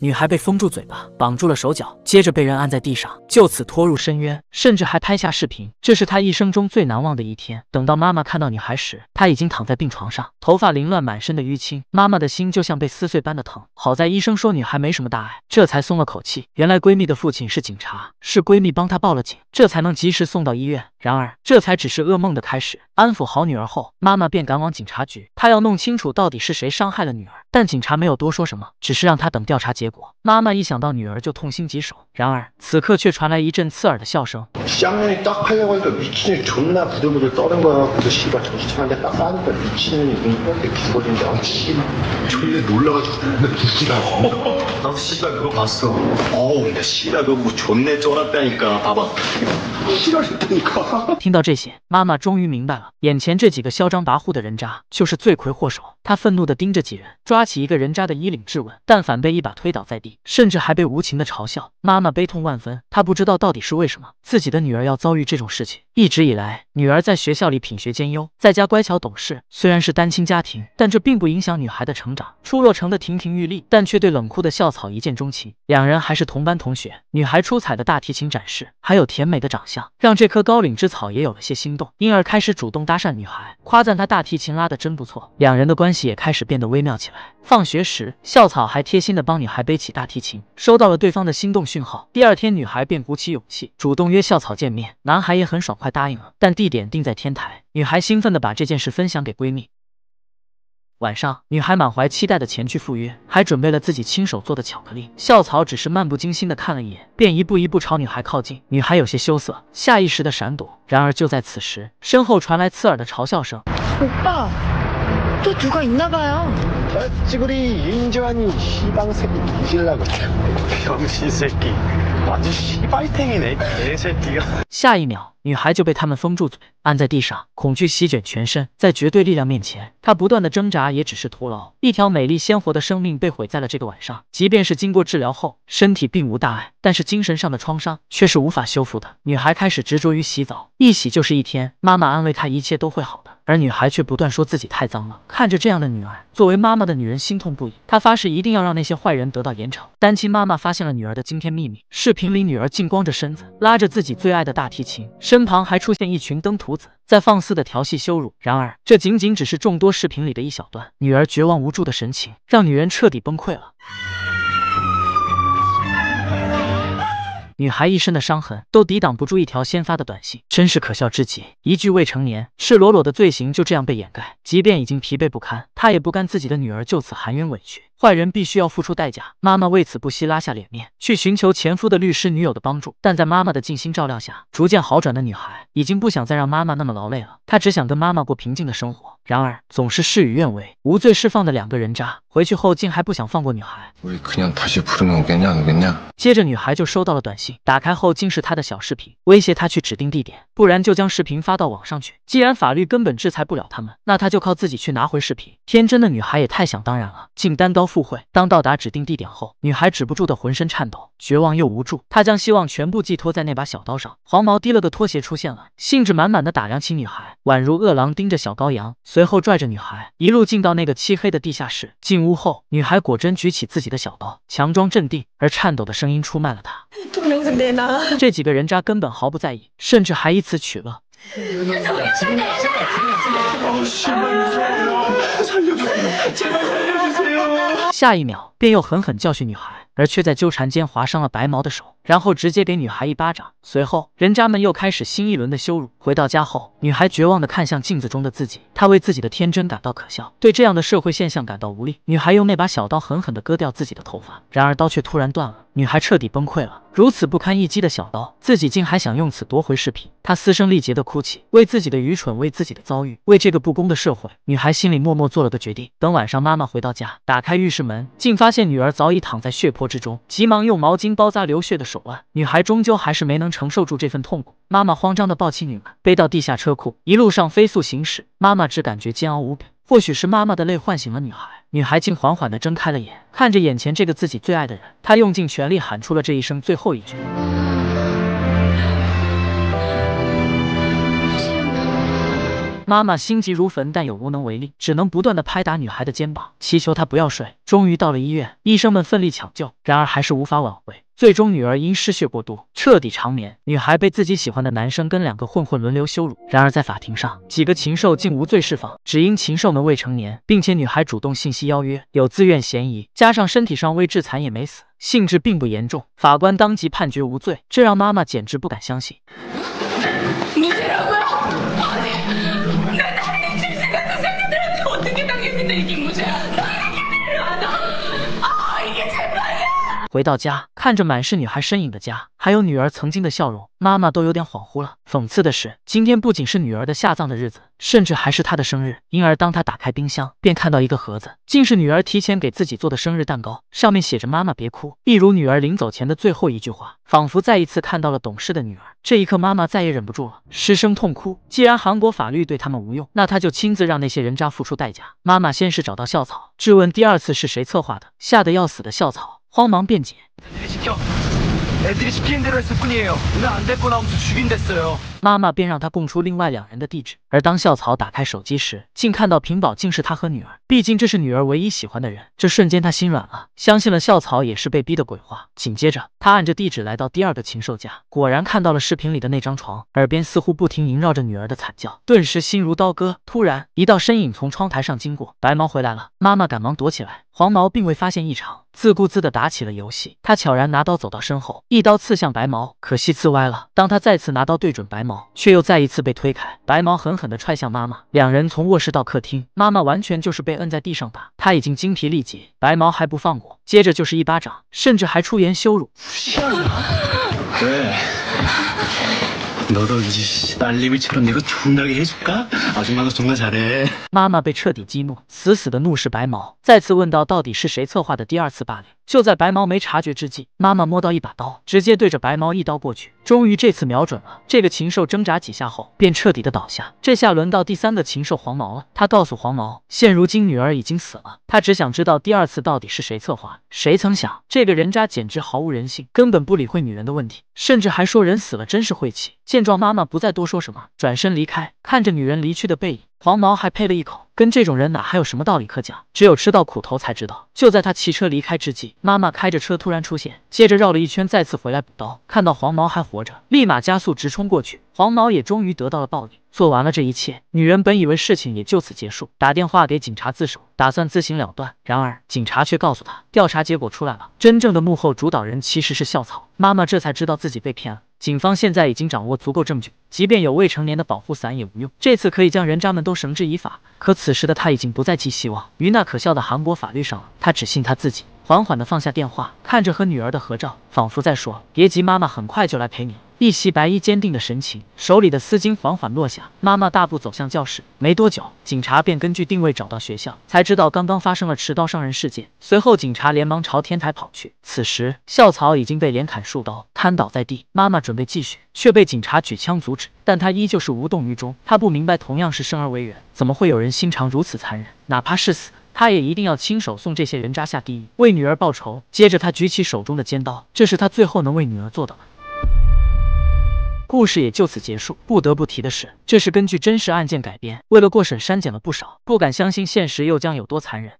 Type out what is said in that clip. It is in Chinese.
女孩被封住嘴巴，绑住了手脚，接着被人按在地上，就此拖入深渊，甚至还拍下视频。这是她一生中最难忘的一天。等到妈妈看到女孩时，她已经躺在病床上，头发凌乱，满身的淤青，妈妈的心就像被撕碎般的疼。好在医生说女孩没什么大碍，这才松了口气。原来闺蜜的父亲是警察，是闺蜜帮她报了警，这才能及时送到医院。然而，这才只是噩梦的开始。安抚好女儿后，妈妈便赶往警察局，她要弄清楚到底是谁伤害了女儿。但警察没有多说什么，只是让她等调查结。结果，妈妈一想到女儿就痛心疾首。然而，此刻却传来一阵刺耳的笑声。听到这些，妈妈终于明白了，眼前这几个嚣张跋扈的人渣就是罪魁祸首。她愤怒的盯着几人，抓起一个人渣的衣领质问，但反被一把推倒在地，甚至还被无情的嘲笑。妈妈悲痛万分，她不知道到底是为什么自己的女儿要遭遇这种事情。一直以来，女儿在学校里品学兼优，在家乖巧懂事。虽然是单亲家庭，但这并不影响女孩的成长，出落成的亭亭玉立，但却对冷酷的。校草一见钟情，两人还是同班同学。女孩出彩的大提琴展示，还有甜美的长相，让这棵高岭之草也有了些心动，因而开始主动搭讪女孩，夸赞她大提琴拉得真不错。两人的关系也开始变得微妙起来。放学时，校草还贴心的帮女孩背起大提琴，收到了对方的心动讯号。第二天，女孩便鼓起勇气主动约校草见面，男孩也很爽快答应了，但地点定在天台。女孩兴奋地把这件事分享给闺蜜。晚上，女孩满怀期待的前去赴约，还准备了自己亲手做的巧克力。校草只是漫不经心的看了一眼，便一步一步朝女孩靠近。女孩有些羞涩，下意识的闪躲。然而就在此时，身后传来刺耳的嘲笑声。오빠또누가있나봐요리인조한방라고신끼下一秒，女孩就被他们封住嘴，按在地上，恐惧席卷全身。在绝对力量面前，她不断的挣扎也只是徒劳。一条美丽鲜活的生命被毁在了这个晚上。即便是经过治疗后，身体并无大碍，但是精神上的创伤却是无法修复的。女孩开始执着于洗澡，一洗就是一天。妈妈安慰她，一切都会好的。而女孩却不断说自己太脏了。看着这样的女儿，作为妈妈的女人心痛不已。她发誓一定要让那些坏人得到严惩。单亲妈妈发现了女儿的惊天秘密，视频里女儿竟光着身子，拉着自己最爱的大提琴，身旁还出现一群登徒子，在放肆的调戏羞辱。然而这仅仅只是众多视频里的一小段，女儿绝望无助的神情，让女人彻底崩溃了。女孩一身的伤痕都抵挡不住一条先发的短信，真是可笑之极。一句未成年，赤裸裸的罪行就这样被掩盖。即便已经疲惫不堪，她也不甘自己的女儿就此含冤委屈。坏人必须要付出代价。妈妈为此不惜拉下脸面，去寻求前夫的律师女友的帮助。但在妈妈的精心照料下，逐渐好转的女孩已经不想再让妈妈那么劳累了。她只想跟妈妈过平静的生活。然而，总是事与愿违。无罪释放的两个人渣回去后，竟还不想放过女孩。接着，女孩就收到了短信，打开后竟是她的小视频，威胁她去指定地点，不然就将视频发到网上去。既然法律根本制裁不了他们，那她就靠自己去拿回视频。天真的女孩也太想当然了，竟单刀。赴会。当到达指定地点后，女孩止不住的浑身颤抖，绝望又无助。她将希望全部寄托在那把小刀上。黄毛提了个拖鞋出现了，兴致满满的打量起女孩，宛如饿狼盯着小羔羊。随后拽着女孩一路进到那个漆黑的地下室。进屋后，女孩果真举起自己的小刀，强装镇定，而颤抖的声音出卖了她。这几个人渣根本毫不在意，甚至还以此取乐。下一秒。便又狠狠教训女孩，而却在纠缠间划伤了白毛的手，然后直接给女孩一巴掌。随后，人渣们又开始新一轮的羞辱。回到家后，女孩绝望地看向镜子中的自己，她为自己的天真感到可笑，对这样的社会现象感到无力。女孩用那把小刀狠狠地割掉自己的头发，然而刀却突然断了，女孩彻底崩溃了。如此不堪一击的小刀，自己竟还想用此夺回饰品？她嘶声力竭地哭泣，为自己的愚蠢，为自己的遭遇，为这个不公的社会。女孩心里默默做了个决定。等晚上妈妈回到家，打开浴室门，竟发。见女儿早已躺在血泊之中，急忙用毛巾包扎流血的手腕。女孩终究还是没能承受住这份痛苦，妈妈慌张地抱起女儿，背到地下车库，一路上飞速行驶。妈妈只感觉煎熬无比。或许是妈妈的泪唤醒了女孩，女孩竟缓缓地睁开了眼，看着眼前这个自己最爱的人，她用尽全力喊出了这一声最后一句。妈妈心急如焚，但又无能为力，只能不断的拍打女孩的肩膀，祈求她不要睡。终于到了医院，医生们奋力抢救，然而还是无法挽回。最终女儿因失血过多，彻底长眠。女孩被自己喜欢的男生跟两个混混轮流羞辱，然而在法庭上，几个禽兽竟无罪释放，只因禽兽们未成年，并且女孩主动信息邀约，有自愿嫌疑，加上身体上未致残也没死，性质并不严重。法官当即判决无罪，这让妈妈简直不敢相信。たいりんごじゃん。回到家，看着满是女孩身影的家，还有女儿曾经的笑容，妈妈都有点恍惚了。讽刺的是，今天不仅是女儿的下葬的日子，甚至还是她的生日。因而，当她打开冰箱，便看到一个盒子，竟是女儿提前给自己做的生日蛋糕，上面写着“妈妈别哭”，一如女儿临走前的最后一句话。仿佛再一次看到了懂事的女儿，这一刻，妈妈再也忍不住了，失声痛哭。既然韩国法律对他们无用，那他就亲自让那些人渣付出代价。妈妈先是找到校草，质问第二次是谁策划的，吓得要死的校草。慌忙辩解。妈妈便让他供出另外两人的地址。而当校草打开手机时，竟看到屏保竟是他和女儿。毕竟这是女儿唯一喜欢的人。这瞬间他心软了，相信了校草也是被逼的鬼话。紧接着他按着地址来到第二个禽兽家，果然看到了视频里的那张床，耳边似乎不停萦绕着女儿的惨叫，顿时心如刀割。突然一道身影从窗台上经过，白毛回来了，妈妈赶忙躲起来。黄毛并未发现异常。自顾自的打起了游戏，他悄然拿刀走到身后，一刀刺向白毛，可惜刺歪了。当他再次拿刀对准白毛，却又再一次被推开。白毛狠狠的踹向妈妈，两人从卧室到客厅，妈妈完全就是被摁在地上打，他已经精疲力竭，白毛还不放过，接着就是一巴掌，甚至还出言羞辱。妈妈被彻底激怒，死死的怒视白毛，再次问到到底是谁策划的第二次霸凌。就在白毛没察觉之际，妈妈摸到一把刀，直接对着白毛一刀过去。终于这次瞄准了这个禽兽，挣扎几下后便彻底的倒下。这下轮到第三个禽兽黄毛了。他告诉黄毛，现如今女儿已经死了，他只想知道第二次到底是谁策划。谁曾想这个人渣简直毫无人性，根本不理会女人的问题，甚至还说人死了真是晦气。见状，妈妈不再多说什么，转身离开，看着女人离去的背影。黄毛还呸了一口，跟这种人哪还有什么道理可讲？只有吃到苦头才知道。就在他骑车离开之际，妈妈开着车突然出现，接着绕了一圈，再次回来补刀。看到黄毛还活着，立马加速直冲过去。黄毛也终于得到了报应。做完了这一切，女人本以为事情也就此结束，打电话给警察自首，打算自行了断。然而警察却告诉她，调查结果出来了，真正的幕后主导人其实是校草。妈妈这才知道自己被骗了。警方现在已经掌握足够证据，即便有未成年的保护伞也无用。这次可以将人渣们都绳之以法。可此时的他已经不再寄希望于那可笑的韩国法律上了，他只信他自己。缓缓的放下电话，看着和女儿的合照，仿佛在说：别急，妈妈很快就来陪你。一袭白衣，坚定的神情，手里的丝巾缓缓落下。妈妈大步走向教室，没多久，警察便根据定位找到学校，才知道刚刚发生了持刀伤人事件。随后，警察连忙朝天台跑去。此时，校草已经被连砍数刀，瘫倒在地。妈妈准备继续，却被警察举枪阻止，但她依旧是无动于衷。她不明白，同样是生而为人，怎么会有人心肠如此残忍？哪怕是死，他也一定要亲手送这些人渣下地狱，为女儿报仇。接着，他举起手中的尖刀，这是他最后能为女儿做的了。故事也就此结束。不得不提的是，这是根据真实案件改编，为了过审删减了不少。不敢相信现实又将有多残忍。